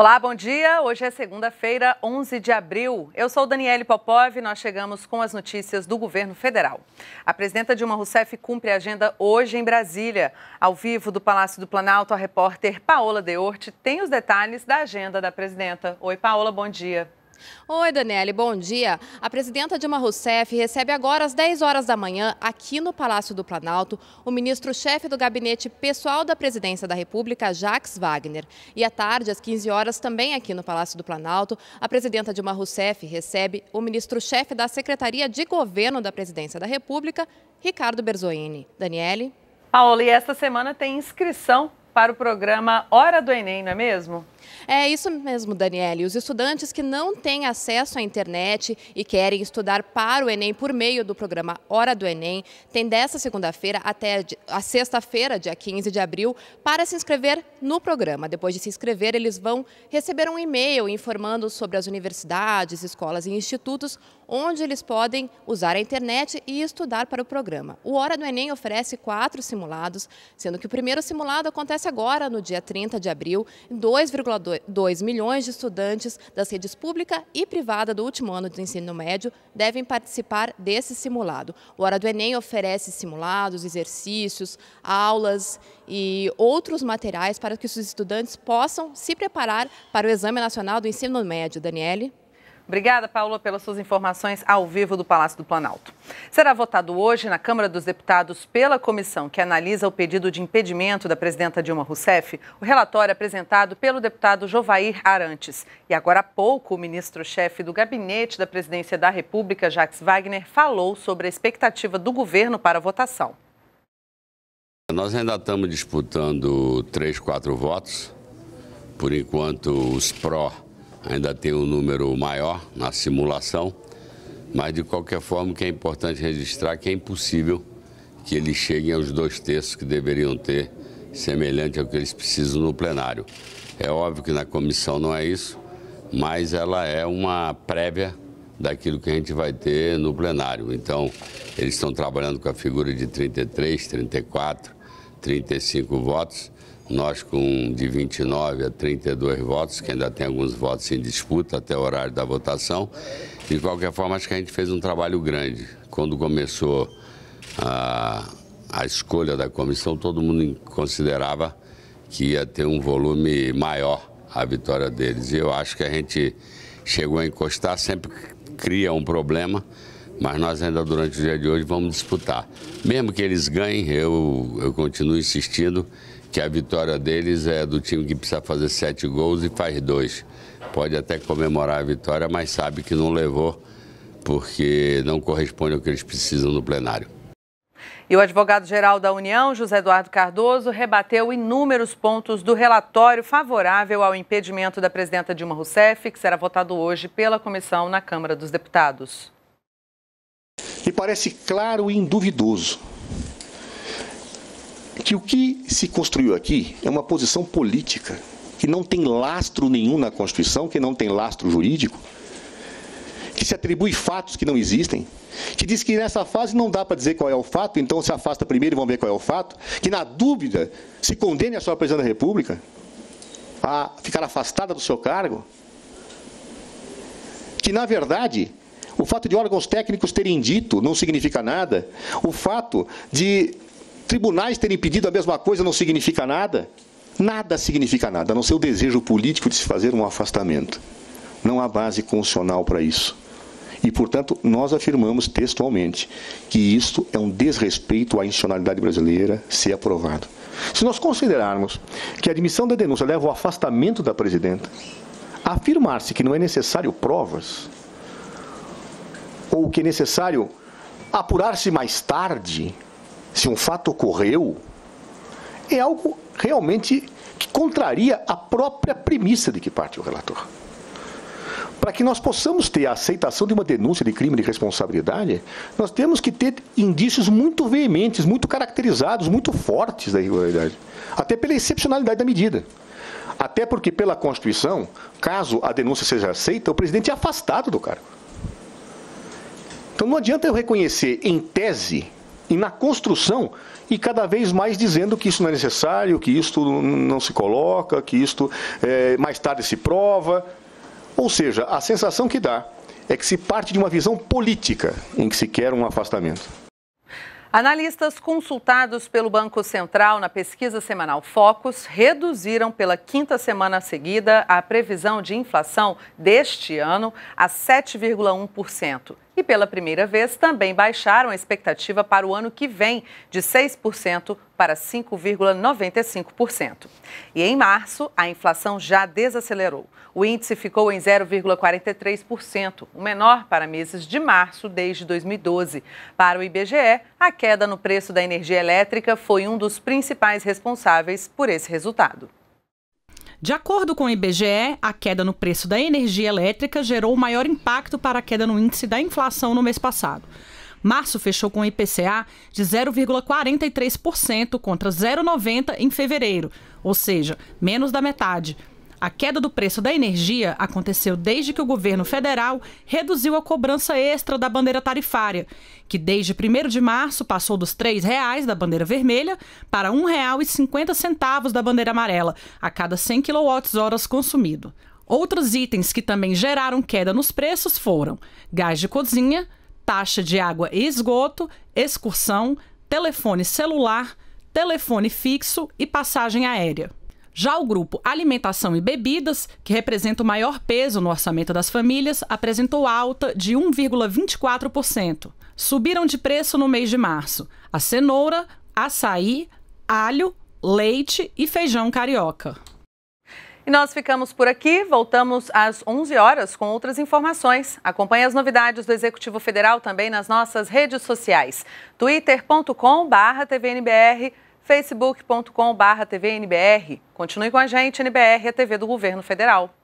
Olá, bom dia. Hoje é segunda-feira, 11 de abril. Eu sou Daniele Popov e nós chegamos com as notícias do governo federal. A presidenta Dilma Rousseff cumpre a agenda hoje em Brasília. Ao vivo do Palácio do Planalto, a repórter Paola Deorte tem os detalhes da agenda da presidenta. Oi, Paola, bom dia. Oi, Daniele, bom dia. A presidenta Dilma Rousseff recebe agora às 10 horas da manhã, aqui no Palácio do Planalto, o ministro-chefe do gabinete pessoal da presidência da República, Jacques Wagner. E à tarde, às 15 horas, também aqui no Palácio do Planalto, a presidenta Dilma Rousseff recebe o ministro-chefe da Secretaria de Governo da Presidência da República, Ricardo Berzoini. Daniele? Paola, e esta semana tem inscrição para o programa Hora do Enem, não é mesmo? É isso mesmo, Daniele. Os estudantes que não têm acesso à internet e querem estudar para o Enem por meio do programa Hora do Enem, têm dessa segunda-feira até a sexta-feira, dia 15 de abril, para se inscrever no programa. Depois de se inscrever, eles vão receber um e-mail informando sobre as universidades, escolas e institutos onde eles podem usar a internet e estudar para o programa. O Hora do Enem oferece quatro simulados, sendo que o primeiro simulado acontece agora, no dia 30 de abril, 2,2 1,2 milhões de estudantes das redes pública e privada do último ano do ensino médio devem participar desse simulado. O Hora do Enem oferece simulados, exercícios, aulas e outros materiais para que os estudantes possam se preparar para o Exame Nacional do Ensino Médio. Daniele? Obrigada, Paula, pelas suas informações ao vivo do Palácio do Planalto. Será votado hoje na Câmara dos Deputados pela comissão que analisa o pedido de impedimento da presidenta Dilma Rousseff o relatório apresentado pelo deputado Jovair Arantes. E agora há pouco, o ministro-chefe do gabinete da presidência da República, Jacques Wagner, falou sobre a expectativa do governo para a votação. Nós ainda estamos disputando três, quatro votos. Por enquanto, os pró ainda tem um número maior na simulação, mas de qualquer forma o que é importante registrar é que é impossível que eles cheguem aos dois terços que deveriam ter, semelhante ao que eles precisam no plenário. É óbvio que na comissão não é isso, mas ela é uma prévia daquilo que a gente vai ter no plenário. Então, eles estão trabalhando com a figura de 33, 34, 35 votos nós, com de 29 a 32 votos, que ainda tem alguns votos em disputa até o horário da votação. De qualquer forma, acho que a gente fez um trabalho grande. Quando começou a, a escolha da comissão, todo mundo considerava que ia ter um volume maior a vitória deles. E eu acho que a gente chegou a encostar, sempre cria um problema, mas nós ainda durante o dia de hoje vamos disputar. Mesmo que eles ganhem, eu, eu continuo insistindo que a vitória deles é do time que precisa fazer sete gols e faz dois. Pode até comemorar a vitória, mas sabe que não levou, porque não corresponde ao que eles precisam no plenário. E o advogado-geral da União, José Eduardo Cardoso, rebateu inúmeros pontos do relatório favorável ao impedimento da presidenta Dilma Rousseff, que será votado hoje pela comissão na Câmara dos Deputados. E parece claro e induvidoso que o que se construiu aqui é uma posição política que não tem lastro nenhum na Constituição, que não tem lastro jurídico, que se atribui fatos que não existem, que diz que nessa fase não dá para dizer qual é o fato, então se afasta primeiro e vão ver qual é o fato, que na dúvida se condene a sua presidente da República a ficar afastada do seu cargo, que na verdade o fato de órgãos técnicos terem dito não significa nada, o fato de Tribunais terem pedido a mesma coisa não significa nada? Nada significa nada, a não ser o desejo político de se fazer um afastamento. Não há base constitucional para isso. E, portanto, nós afirmamos textualmente que isto é um desrespeito à institucionalidade brasileira se aprovado. Se nós considerarmos que a admissão da denúncia leva ao afastamento da presidenta, afirmar-se que não é necessário provas, ou que é necessário apurar-se mais tarde, se um fato ocorreu, é algo realmente que contraria a própria premissa de que parte o relator. Para que nós possamos ter a aceitação de uma denúncia de crime de responsabilidade, nós temos que ter indícios muito veementes, muito caracterizados, muito fortes da irregularidade. Até pela excepcionalidade da medida. Até porque, pela Constituição, caso a denúncia seja aceita, o presidente é afastado do cargo. Então não adianta eu reconhecer, em tese, e na construção e cada vez mais dizendo que isso não é necessário, que isto não se coloca, que isto é, mais tarde se prova. Ou seja, a sensação que dá é que se parte de uma visão política em que se quer um afastamento. Analistas consultados pelo Banco Central na pesquisa semanal Focus reduziram pela quinta semana seguida a previsão de inflação deste ano a 7,1% e, pela primeira vez, também baixaram a expectativa para o ano que vem, de 6% para 5,95%. E em março, a inflação já desacelerou. O índice ficou em 0,43%, o menor para meses de março desde 2012. Para o IBGE, a queda no preço da energia elétrica foi um dos principais responsáveis por esse resultado. De acordo com o IBGE, a queda no preço da energia elétrica gerou o maior impacto para a queda no índice da inflação no mês passado. Março fechou com o IPCA de 0,43% contra 0,90% em fevereiro, ou seja, menos da metade. A queda do preço da energia aconteceu desde que o governo federal reduziu a cobrança extra da bandeira tarifária, que desde 1 de março passou dos R$ 3,00 da bandeira vermelha para R$ 1,50 da bandeira amarela, a cada 100 kWh consumido. Outros itens que também geraram queda nos preços foram gás de cozinha, taxa de água e esgoto, excursão, telefone celular, telefone fixo e passagem aérea. Já o grupo Alimentação e Bebidas, que representa o maior peso no orçamento das famílias, apresentou alta de 1,24%. Subiram de preço no mês de março a cenoura, açaí, alho, leite e feijão carioca. E nós ficamos por aqui, voltamos às 11 horas com outras informações. Acompanhe as novidades do Executivo Federal também nas nossas redes sociais, twitter.com/tvnbr facebook.com.br Continue com a gente, NBR, a TV do Governo Federal.